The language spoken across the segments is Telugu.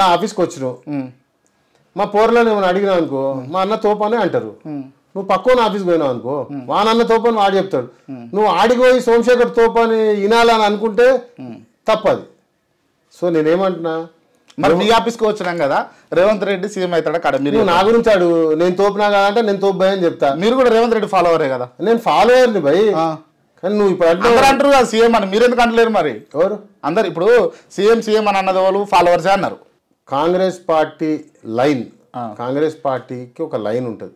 నా ఆఫీస్కి వచ్చిన మా పోర్లో నేను అడిగినా అనుకో మా అన్న తోపనే అంటారు నువ్వు పక్కన ఆఫీస్కి పోయినావు అనుకో మా నాన్న తోపని వాడు చెప్తాడు నువ్వు ఆడికి పోయి సోమశేఖర్ తోపని వినాలని అనుకుంటే తప్పది సో నేనేమంటున్నా మరి మీ ఆఫీస్కి వచ్చినాం కదా రేవంత్ రెడ్డి సీఎం అవుతాడు అక్కడ మీరు నా గురించి ఆడు నేను తోపినా కదా అంటే నేను తోపు భయని చెప్తా మీరు కూడా రేవంత్ రెడ్డి ఫాలోవరే కదా నేను ఫాలోవర్ని భయ్ కానీ నువ్వు ఇప్పుడు అందరూ అంటారు కదా సీఎం అని మీరు ఎందుకు అంటలేరు మరి ఎవరు అందరు ఇప్పుడు సీఎం సీఎం అని అన్నది వాళ్ళు ఫాలోవర్సే అన్నారు కాంగ్రెస్ పార్టీ లైన్ కాంగ్రెస్ పార్టీకి ఒక లైన్ ఉంటుంది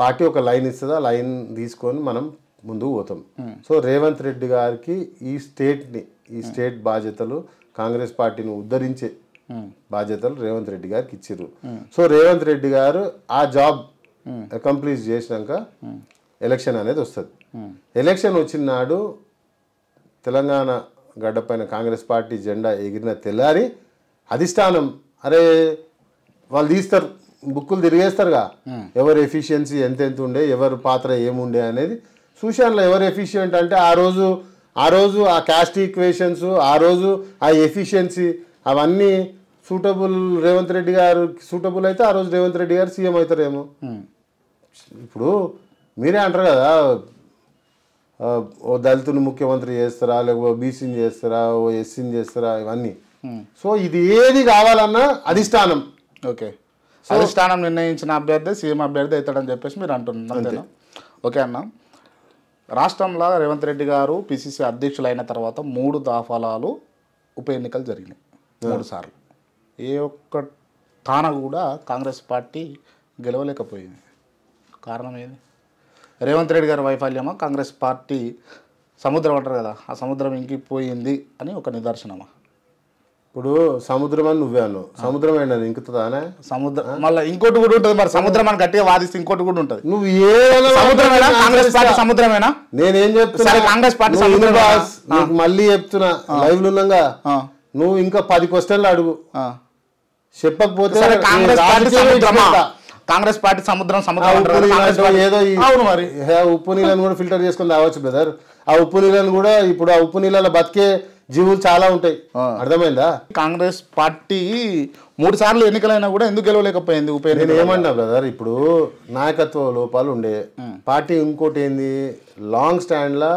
పార్టీ ఒక లైన్ ఇస్తుంది ఆ లైన్ తీసుకొని మనం ముందుకు పోతాం సో రేవంత్ రెడ్డి గారికి ఈ స్టేట్ని ఈ స్టేట్ బాధ్యతలు కాంగ్రెస్ పార్టీని ఉద్ధరించే బాధ్యతలు రేవంత్ రెడ్డి గారికి ఇచ్చారు సో రేవంత్ రెడ్డి గారు ఆ జాబ్ అకంప్లీట్ చేసినాక ఎలక్షన్ అనేది వస్తుంది ఎలక్షన్ వచ్చిన నాడు తెలంగాణ గడ్డపైన కాంగ్రెస్ పార్టీ జెండా ఎగిరిన తెల్లారి అధిష్టానం అరే వాళ్ళు తీస్తారు బుక్కులు తిరిగేస్తారుగా ఎవరు ఎఫిషియన్సీ ఎంతెంత ఉండే ఎవరు పాత్ర ఏముండే అనేది సూషన్లో ఎవరు ఎఫిషియంట్ అంటే ఆ రోజు ఆ రోజు ఆ క్యాస్ట్ ఈక్వేషన్స్ ఆ రోజు ఆ ఎఫిషియన్సీ అవన్నీ సూటబుల్ రేవంత్ రెడ్డి గారు సూటబుల్ అయితే ఆ రోజు రేవంత్ రెడ్డి గారు సీఎం అవుతారేమో ఇప్పుడు మీరే అంటారు కదా ఓ దళితుని ముఖ్యమంత్రి చేస్తారా లేకపోతే బీసీని చేస్తారా ఓ ఎస్సీని చేస్తారా ఇవన్నీ Hmm. సో ఇది ఏది కావాలన్నా అధిష్టానం ఓకే అధిష్టానం నిర్ణయించిన అభ్యర్థి సీఎం అభ్యర్థి అవుతాడని చెప్పేసి మీరు అంటున్నారు ఓకే అన్న రాష్ట్రంలో రేవంత్ రెడ్డి గారు పిసిసి అధ్యక్షులు అయిన తర్వాత మూడు దాఫలాలు ఉప ఎన్నికలు జరిగినాయి మూడు సార్లు ఏ ఒక్క తాన కూడా కాంగ్రెస్ పార్టీ గెలవలేకపోయింది కారణం ఏది రేవంత్ రెడ్డి గారి వైఫల్యమా కాంగ్రెస్ పార్టీ సముద్రం అంటారు కదా ఆ సముద్రం ఇంకిపోయింది అని ఒక నిదర్శనమా ఇప్పుడు సముద్రం అని నువ్వే అన్నావు సముద్రం ఏంటని అది ఇంకుతుందానే సముద్రం మళ్ళీ ఇంకోటి కూడా ఉంటుంది మరి సముద్రం అని గట్టిగా వాదిస్తే ఇంకోటి కూడా ఉంటుంది నువ్వు ఏ సముద్రమేనా కాంగ్రెస్ పార్టీ సముద్రమేనా నేనేం చెప్తున్నా కాంగ్రెస్ పార్టీ నీకు మళ్ళీ చెప్తున్నా లైవ్ ఉన్నాగా నువ్వు ఇంకా పది క్వశ్చన్లు అడుగు చెప్పకపోతే కాంగ్రెస్ పార్టీ కాంగ్రెస్ పార్టీ సముద్రం సముద్రం ఏదో మరి ఉప్పు నీళ్ళని కూడా ఫిల్టర్ చేసుకుని రావచ్చు బ్రదర్ ఆ ఉప్పు నీళ్ళని కూడా ఇప్పుడు ఆ ఉప్పు నీళ్ళలో బతికే జీవులు చాలా ఉంటాయి అర్థమైందా కాంగ్రెస్ పార్టీ మూడు సార్లు ఎన్నికలైనా కూడా ఎందుకు గెలవలేకపోయింది నేను ఏమన్నా బ్రదర్ ఇప్పుడు నాయకత్వ లోపాలు ఉండే పార్టీ ఇంకోటి ఏంది లాంగ్ స్టాండ్లో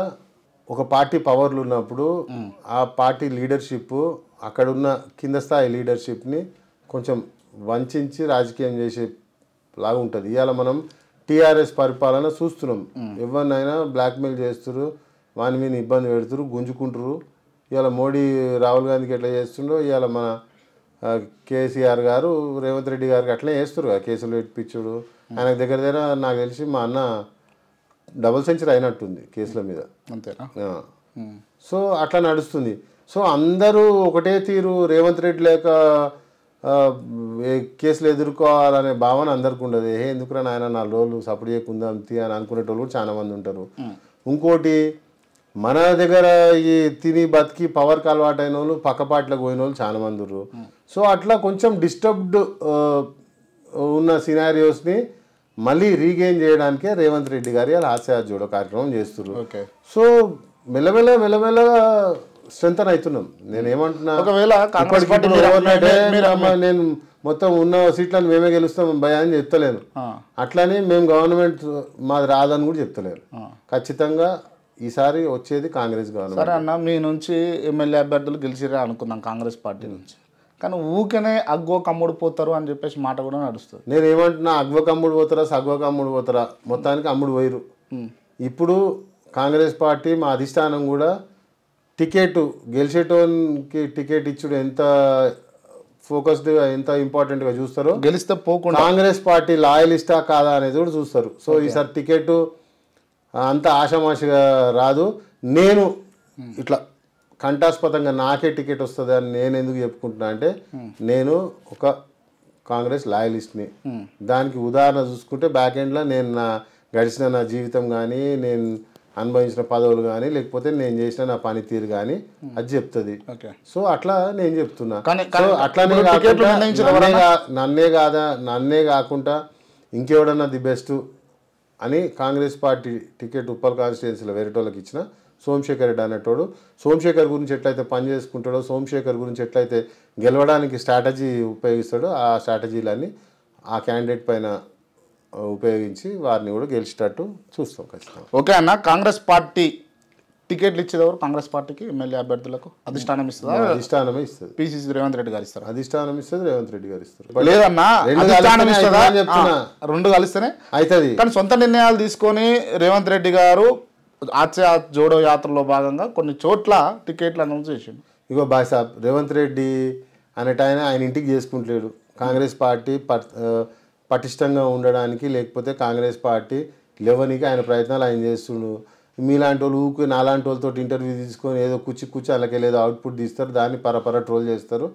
ఒక పార్టీ పవర్లు ఉన్నప్పుడు ఆ పార్టీ లీడర్షిప్ అక్కడున్న కింద స్థాయి లీడర్షిప్ని కొంచెం వంచి రాజకీయం చేసే లాగా ఉంటుంది ఇవాళ మనం టీఆర్ఎస్ పరిపాలన చూస్తున్నాం ఎవరినైనా బ్లాక్మెయిల్ చేస్తున్నారు వాని మీద ఇబ్బంది పెడుతురు గుంజుకుంటారు ఇవాళ మోడీ రాహుల్ గాంధీకి ఎట్లా చేస్తుండో ఇవాళ మన కేసీఆర్ గారు రేవంత్ రెడ్డి గారికి అట్లా చేస్తారు కదా కేసులు ఇప్పించుడు ఆయన దగ్గర దగ్గర నాకు తెలిసి మా అన్న డబుల్ సెంచరీ అయినట్టుంది కేసుల మీద అంతేనా సో అట్లా నడుస్తుంది సో అందరూ ఒకటే తీరు రేవంత్ రెడ్డి లేక కేసులు ఎదుర్కోవాలనే భావన అందరికి ఉండదు ఏ ఎందుకురా నాయన నా రోజులు సపోర్ట్ చేయకుండా అని అనుకునేటోళ్ళు కూడా చాలా మంది ఉంటారు ఇంకోటి మన దగ్గర ఈ తిని బతికి పవర్కి అలవాటు అయిన వాళ్ళు పక్కపాట్లకు పోయిన వాళ్ళు చాలా మంది ఉన్నారు సో అట్లా కొంచెం డిస్టర్బ్డ్ ఉన్న సినారియోస్ని మళ్ళీ రీగెయిన్ చేయడానికే రేవంత్ రెడ్డి గారి అలా చూడ కార్యక్రమం చేస్తున్నారు సో మెల్లమెల్ల మెల్లమెల్లగా స్ట్రెంగ్ అవుతున్నాం నేను ఏమంటున్నా ఒకవేళ నేను మొత్తం ఉన్న సీట్లను మేమే గెలుస్తాం భయాన్ని చెప్తలేను అట్లానే మేము గవర్నమెంట్ మాది రాదని కూడా చెప్తలేరు ఖచ్చితంగా ఈసారి వచ్చేది కాంగ్రెస్ గవర్నమెంట్ సరే అన్న మీ నుంచి ఎమ్మెల్యే అభ్యర్థులు గెలిచిరే అనుకున్నాం కాంగ్రెస్ పార్టీ నుంచి కానీ ఊకనే అగ్గో కమ్ముడు పోతారు అని చెప్పేసి మాట కూడా నడుస్తుంది నేను ఏమంటున్నా అగ్వ కమ్ముడు పోతారా సగ్వ కమ్ముడు పోతారా మొత్తానికి అమ్ముడు పోయిరు ఇప్పుడు కాంగ్రెస్ పార్టీ మా అధిష్టానం కూడా టికెట్ గెలిచేటోనికి టికెట్ ఇచ్చుడు ఎంత ఫోకస్డ్గా ఎంత ఇంపార్టెంట్గా చూస్తారో గెలిస్తే పోకుండా కాంగ్రెస్ పార్టీ లాయలిస్టా కాదా అనేది కూడా చూస్తారు సో ఈసారి టికెట్ అంత ఆషామాషిగా రాదు నేను ఇట్లా కంఠాస్పదంగా నాకే టికెట్ వస్తుంది అని నేను ఎందుకు చెప్పుకుంటున్నా అంటే నేను ఒక కాంగ్రెస్ లాయలిస్ట్ని దానికి ఉదాహరణ చూసుకుంటే బ్యాక్ ఎండ్లో నేను నా గడిచిన నా జీవితం కానీ నేను అనుభవించిన పదవులు కానీ లేకపోతే నేను చేసిన నా పనితీరు కానీ అది చెప్తుంది సో అట్లా నేను చెప్తున్నా అట్లా నన్నే కాదా నన్నే కాకుండా ఇంకెవడన్నా ది బెస్ట్ అని కాంగ్రెస్ పార్టీ టికెట్ ఉప్పల్ కాన్స్టిట్యున్సీలో వేరేటోళ్ళకి ఇచ్చిన సోమశేఖర్ రెడ్డి అనేటోడు సోమశేఖర్ గురించి ఎట్లయితే పనిచేసుకుంటాడో సోమశేఖర్ గురించి ఎట్లయితే గెలవడానికి స్ట్రాటజీ ఉపయోగిస్తాడో ఆ స్ట్రాటజీలన్నీ ఆ క్యాండిడేట్ పైన ఉపయోగించి వారిని కూడా గెలిచేటట్టు చూస్తాం ఖచ్చితంగా ఓకే అన్న కాంగ్రెస్ పార్టీ టికెట్లు ఇచ్చేదవరు కాంగ్రెస్ పార్టీకి ఎమ్మెల్యే అభ్యర్థులకు అధిష్టానం ఇస్తుంది అధిష్టానమే ఇస్తుంది పిసిసి రేవంత్ రెడ్డి గారు ఇస్తారు అధిష్టానం ఇస్తుంది రేవంత్ రెడ్డి గారు ఇస్తారు లేదన్నా రెండు కలిస్తేనే అవుతుంది కానీ సొంత నిర్ణయాలు తీసుకొని రేవంత్ రెడ్డి గారు ఆచే జోడో యాత్రలో భాగంగా కొన్ని చోట్ల టికెట్లు అనౌన్స్ చేసిండు ఇగో బాయ్ సాబ్ రేవంత్ రెడ్డి అనేట ఆయన ఆయన ఇంటికి చేసుకుంటలేడు కాంగ్రెస్ పార్టీ పటిష్టంగా ఉండడానికి లేకపోతే కాంగ్రెస్ పార్టీ లేవనికి ఆయన ప్రయత్నాలు ఆయన చేస్తుండు మీలాంటి వాళ్ళు ఊరికి నాలాంటి వాళ్ళతో ఇంటర్వ్యూ తీసుకొని ఏదో కూర్చి కూర్చి అలాగే ఏదో అవుట్పుట్ తీస్తారు దాన్ని పరపర ట్రోల్ చేస్తారు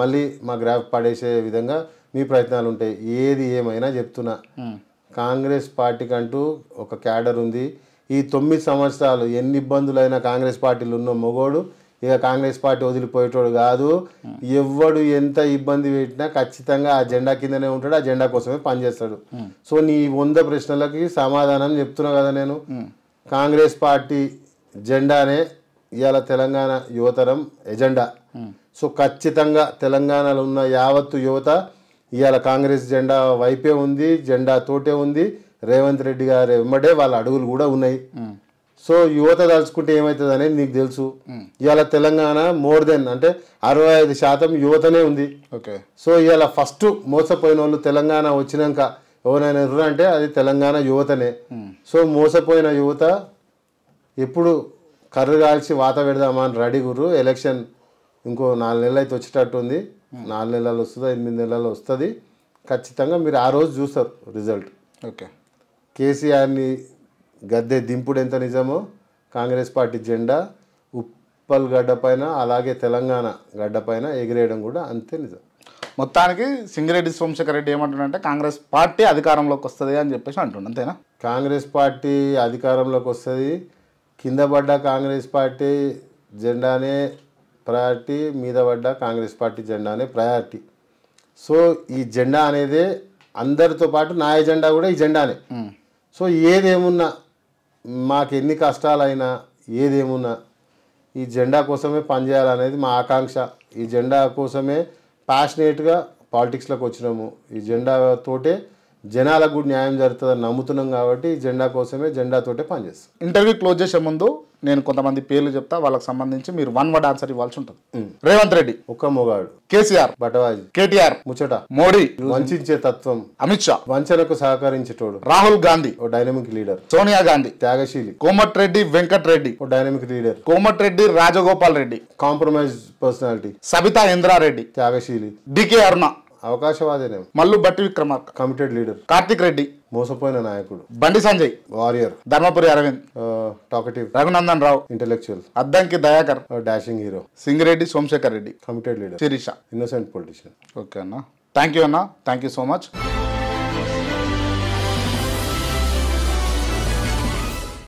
మళ్ళీ మా గ్రాఫ్ పడేసే విధంగా మీ ప్రయత్నాలు ఉంటాయి ఏది ఏమైనా చెప్తున్నా hmm. కాంగ్రెస్ పార్టీకి అంటూ ఒక క్యాడర్ ఉంది ఈ తొమ్మిది సంవత్సరాలు ఎన్ని ఇబ్బందులైనా కాంగ్రెస్ పార్టీలు ఉన్న మొగోడు ఇక కాంగ్రెస్ పార్టీ వదిలిపోయేటోడు కాదు hmm. ఎవడు ఎంత ఇబ్బంది పెట్టినా ఖచ్చితంగా ఆ జెండా కిందనే ఉంటాడు ఆ జెండా కోసమే పనిచేస్తాడు hmm. సో నీ వంద ప్రశ్నలకి సమాధానం చెప్తున్నా కదా నేను కాంగ్రెస్ పార్టీ జెండానే ఇవాళ తెలంగాణ యువతరం ఎజెండా సో ఖచ్చితంగా తెలంగాణలో ఉన్న యావత్తు యువత ఇవాళ కాంగ్రెస్ జెండా వైపే ఉంది జెండా తోటే ఉంది రేవంత్ రెడ్డి గారి వెంబడే వాళ్ళ అడుగులు కూడా ఉన్నాయి సో యువత తలుచుకుంటే ఏమవుతుంది అనేది నీకు తెలుసు ఇవాళ తెలంగాణ మోర్ దెన్ అంటే అరవై ఐదు శాతం యువతనే ఉంది ఓకే సో ఇవాళ ఫస్ట్ మోసపోయిన వాళ్ళు తెలంగాణ వచ్చినాక ఎవరైనా ఎదురు అంటే అది తెలంగాణ యువతనే సో మోసపోయిన యువత ఎప్పుడు కర్ర కాల్చి వాత పెడదామా అని రెడీ గుర్రు ఎలక్షన్ ఇంకో నాలుగు నెలలు అయితే వచ్చేటట్టు ఉంది నాలుగు నెలలు వస్తుంది ఎనిమిది నెలలు వస్తుంది ఖచ్చితంగా మీరు ఆ రోజు చూస్తారు రిజల్ట్ ఓకే కేసీఆర్ని గద్దె దింపుడు ఎంత నిజమో కాంగ్రెస్ పార్టీ జెండా ఉప్పల్ గడ్డ పైన అలాగే తెలంగాణ గడ్డ పైన ఎగిరేయడం కూడా అంతే నిజం మొత్తానికి సింగిరెడ్డి సోమశేఖర్ రెడ్డి ఏమంటున్నాడంటే కాంగ్రెస్ పార్టీ అధికారంలోకి వస్తుంది అని చెప్పేసి అంటున్నాడు అంతేనా కాంగ్రెస్ పార్టీ అధికారంలోకి వస్తుంది కింద పడ్డ కాంగ్రెస్ పార్టీ జెండానే ప్రయారిటీ మీద పడ్డ కాంగ్రెస్ పార్టీ జెండానే ప్రయారిటీ సో ఈ జెండా అనేది అందరితో పాటు నా ఎజెండా కూడా ఈ జెండానే సో ఏదేమున్నా మాకు ఎన్ని కష్టాలైనా ఏదేమున్నా ఈ జెండా కోసమే పనిచేయాలనేది మా ఆకాంక్ష ఈ జెండా కోసమే ప్యాషనేట్గా పాలిటిక్స్లోకి వచ్చినాము ఈ జెండా తోటే జనాలకు కూడా న్యాయం జరుగుతుందని నమ్ముతున్నాం కాబట్టి జెండా కోసమే జెండాతోటే పనిచేస్తాం ఇంటర్వ్యూ క్లోజ్ చేసే ముందు నేను కొంతమంది పేర్లు చెప్తా వాళ్ళకి సంబంధించి మీరు వన్ వర్డ్ ఆన్సర్ ఇవ్వాల్సి ఉంటుంది రేవంత్ రెడ్డి ఒక్క మొగాడు కేసీఆర్ బటవాజీ కేటీఆర్ ముచ్చట మోడీ వంచే తత్వం అమిత్ షా వంచనకు సహకరించేటోడు రాహుల్ గాంధీ ఓ డైనమిక్ లీడర్ సోనియా గాంధీ త్యాగశీలి కోమట్ రెడ్డి వెంకట్ రెడ్డి ఓ dynamic leader Komati Reddy Rajagopal Reddy compromise personality Sabitha Indrareddy త్యాగశీలి డికే అరుణ అవకాశవాదినేం మల్లు బట్టి విక్రమార్క కమిటెడ్ లీడర్ కార్తిక్ రెడ్డి మోసపోయిన నాయకుడు Bandi Sanjay warrior Dharmapuri Arvind talkative Raghunandan Rao intellectual Addanki Dayakar dashing hero Singireddy Somashekar Reddy committed leader Sireesha innocent politician okay అన్న థ్యాంక్ యూ అన్న థ్యాంక్ యూ సో మచ్